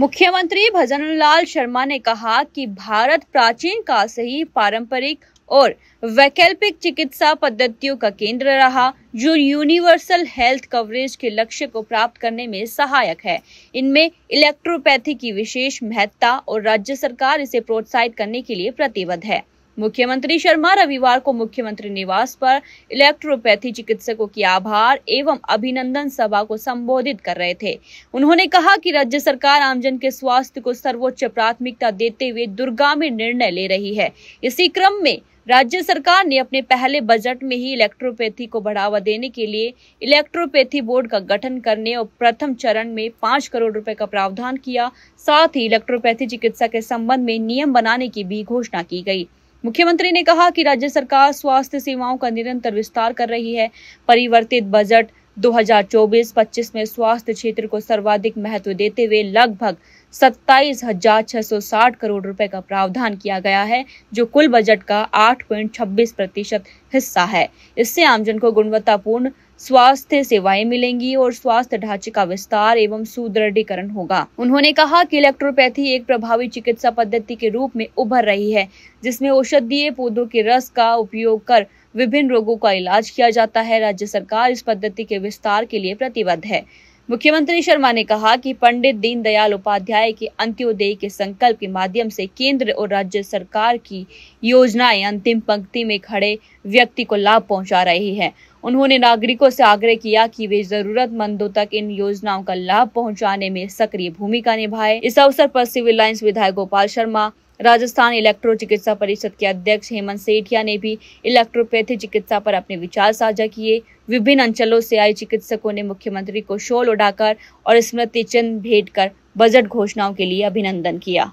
मुख्यमंत्री भजनलाल शर्मा ने कहा कि भारत प्राचीन काल से ही पारंपरिक और वैकल्पिक चिकित्सा पद्धतियों का केंद्र रहा जो यूनिवर्सल हेल्थ कवरेज के लक्ष्य को प्राप्त करने में सहायक है इनमें इलेक्ट्रोपैथी की विशेष महत्ता और राज्य सरकार इसे प्रोत्साहित करने के लिए प्रतिबद्ध है मुख्यमंत्री शर्मा रविवार को मुख्यमंत्री निवास पर इलेक्ट्रोपैथी चिकित्सकों की आभार एवं अभिनंदन सभा को संबोधित कर रहे थे उन्होंने कहा कि राज्य सरकार आमजन के स्वास्थ्य को सर्वोच्च प्राथमिकता देते हुए दुर्गामी निर्णय ले रही है इसी क्रम में राज्य सरकार ने अपने पहले बजट में ही इलेक्ट्रोपैथी को बढ़ावा देने के लिए इलेक्ट्रोपैथी बोर्ड का गठन करने और प्रथम चरण में पाँच करोड़ रुपए का प्रावधान किया साथ ही इलेक्ट्रोपैथी चिकित्सा के संबंध में नियम बनाने की भी घोषणा की गई मुख्यमंत्री ने कहा कि राज्य सरकार स्वास्थ्य सेवाओं का निरंतर विस्तार कर रही है परिवर्तित बजट 2024-25 में स्वास्थ्य क्षेत्र को सर्वाधिक महत्व देते हुए लगभग सत्ताईस हजार छह सौ साठ करोड़ रुपए का प्रावधान किया गया है जो कुल बजट का छब्बीस प्रतिशत हिस्सा है इससे आमजन को गुणवत्तापूर्ण स्वास्थ्य सेवाएं मिलेंगी और स्वास्थ्य ढांचे का विस्तार एवं सुदृढ़ीकरण होगा उन्होंने कहा कि इलेक्ट्रोपैथी एक प्रभावी चिकित्सा पद्धति के रूप में उभर रही है जिसमें औषधीय पौधों के रस का उपयोग कर विभिन्न रोगों का इलाज किया जाता है राज्य सरकार इस पद्धति के विस्तार के लिए प्रतिबद्ध है मुख्यमंत्री शर्मा ने कहा कि पंडित दीनदयाल उपाध्याय के अंत्योदय के संकल्प के माध्यम से केंद्र और राज्य सरकार की योजनाएं अंतिम पंक्ति में खड़े व्यक्ति को लाभ पहुंचा रही है उन्होंने नागरिकों से आग्रह किया कि वे जरूरतमंदों तक इन योजनाओं का लाभ पहुंचाने में सक्रिय भूमिका निभाए इस अवसर पर सिविल लाइन्स विधायक गोपाल शर्मा राजस्थान इलेक्ट्रो चिकित्सा परिषद के अध्यक्ष हेमंत सेठिया ने भी इलेक्ट्रोपैथी चिकित्सा पर अपने विचार साझा किए विभिन्न अंचलों से आए चिकित्सकों ने मुख्यमंत्री को शोल उड़ाकर और स्मृति चिन्ह भेंट कर बजट घोषणाओं के लिए अभिनंदन किया